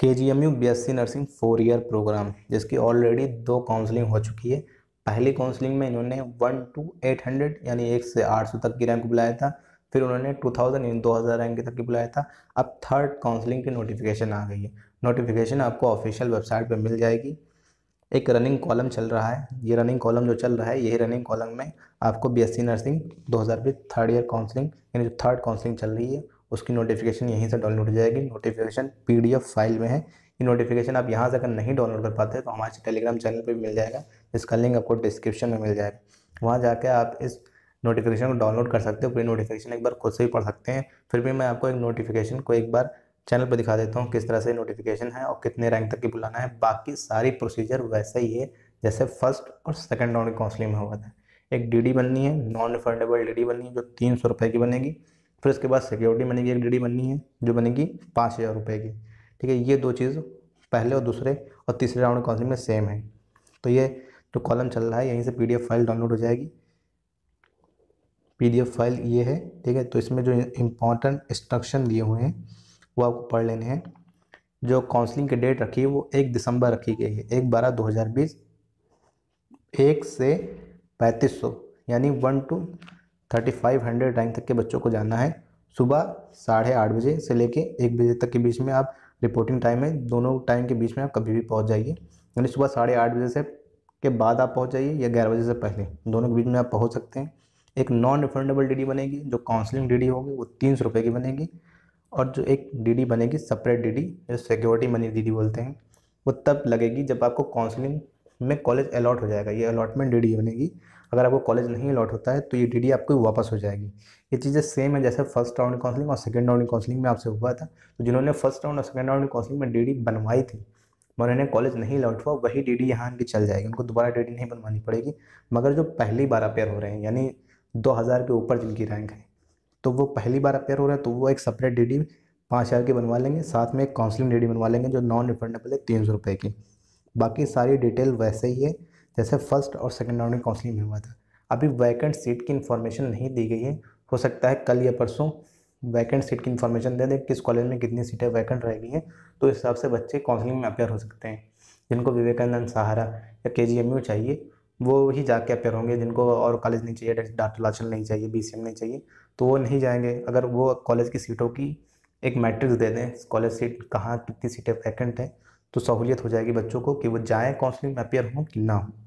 के G M U B S C nursing four year programme जिसकी already दो counselling हो चुकी है पहली काउंसलिंग में इन्होंने वन टू एट हंड्रेड यानी एक से आठ सौ तक की रैंक बुलाया था फिर उन्होंने टू थाउजेंड यानी दो हज़ार रैंक तक की बुलाया था अब थर्ड काउंसलिंग की नोटिफिकेशन आ गई है नोटिफिकेशन आपको ऑफिशियल वेबसाइट पर मिल जाएगी एक रनिंग कॉलम चल रहा है ये रनिंग कॉलम जो चल रहा है यही रनिंग कॉलम में आपको B nursing 2020 third year counselling यानी जो थर्ड काउंसलिंग चल रही है उसकी नोटिफिकेशन यहीं से डाउनलोड हो जाएगी नोटिफिकेशन पीडीएफ फाइल में है ये नोटिफिकेशन आप यहाँ से अगर नहीं डाउनलोड कर पाते तो हमारे टेलीग्राम चैनल पर भी मिल जाएगा इसका लिंक आपको डिस्क्रिप्शन में मिल जाएगा वहाँ जाके आप इस नोटिफिकेशन को डाउनलोड कर सकते हो पूरी नोटिफिकेशन एक बार खुद से ही पढ़ सकते हैं फिर भी मैं आपको एक नोटिफिकेशन को एक बार चैनल पर दिखा देता हूँ किस तरह से नोटिफिकेशन है और कितने रैंक तक की बुलाना है बाकी सारी प्रोसीजर वैसे ही है जैसे फर्स्ट और सेकेंड राउंड की काउंसलिंग में हुआ था एक डीडी बननी है नॉन रिफंडेबल डीडी बननी है जो तीन सौ रुपये की बनेगी फिर उसके बाद सिक्योरिटी मनी की एक डी बननी है जो बनेगी पाँच हज़ार रुपये की ठीक है ये दो चीज़ पहले और दूसरे और तीसरे राउंड काउंसिलिंग में सेम है तो ये जो कॉलम चल रहा है यहीं से पी फाइल डाउनलोड हो जाएगी पी फाइल ये है ठीक है तो इसमें जो इम्पोर्टेंट इंस्ट्रक्शन दिए हुए हैं वो आपको पढ़ लेने हैं जो काउंसलिंग की डेट रखी है वो एक दिसंबर रखी गई है एक बारह दो हज़ार बीस एक से पैंतीस सौ यानी one to thirty five hundred rank तक के बच्चों को जाना है सुबह साढ़े आठ बजे से लेके एक बजे तक के बीच में आप रिपोर्टिंग टाइम है दोनों टाइम के बीच में आप कभी भी पहुंच जाइए यानी सुबह साढ़े आठ बजे से के बाद आप पहुंच जाइए या ग्यारह बजे से पहले दोनों के बीच में आप पहुंच सकते हैं एक नॉन रिफंडेबल डी बनेगी जो काउंसलिंग डी होगी वो तीन सौ रुपये की बनेगी और जो एक डी बनेगी सेपरेट डी जो सिक्योरिटी मनी डी बोलते हैं वो तब लगेगी जब आपको काउंसलिंग में कॉलेज अलॉट हो जाएगा ये अलॉटमेंट डीडी e बनेगी अगर आपको कॉलेज नहीं अलॉट होता है तो ये डीडी e आपको वापस हो जाएगी ये चीज़ें सेम है जैसे फर्स्ट राउंड काउंसलिंग और सेकेंड राउंड काउंसलिंग में आपसे हुआ था तो जिन्होंने फर्स्ट राउंड और सेकेंड राउंड काउंसलिंग में डीडी e बनवाई थी इन्हें कॉलेज नहीं अलॉट हुआ वही डी डी यहाँ इनकी चल जाएगी उनको दोबारा डी नहीं बनवानी पड़ेगी मगर जो पहली बार अपेयर हो रहे हैं यानी हज़ार के ऊपर जिनकी रैंक है तो वो पहली बार अपेयर हो रहे हैं तो वो एक सेपरेट डी पाँच हज़ार की बनवा लेंगे साथ में एक काउंसलिंग डी बनवा लेंगे जो नॉन रिफंडेबल है तीन सौ रुपये की बाकी सारी डिटेल वैसे ही है जैसे फर्स्ट और सेकेंड राउंड की काउंसलिंग में हुआ था अभी वैकेंट सीट की इन्फॉर्मेशन नहीं दी गई है हो सकता है कल या परसों वैकेंट सीट की इन्फॉर्मेशन दे दें किस कॉलेज में कितनी सीटें वैकेंट रह गई हैं तो इस हिसाब से बच्चे काउंसलिंग में अपेयर हो सकते हैं जिनको विवेकानंद सहारा या के चाहिए वो ही जाके अपेयर होंगे जिनको और कॉलेज नहीं चाहिए डॉक्टर लाचल नहीं चाहिए बी नहीं चाहिए तो वो नहीं जाएंगे अगर वो कॉलेज की सीटों की एक मैट्रिक्स दे दें कॉलेज सीट कहाँ कितनी सीटें वैकेंट है तो सहूलियत हो जाएगी बच्चों को कि वो जाएँ काउंसलिंग में अपेयर हों कि ना हों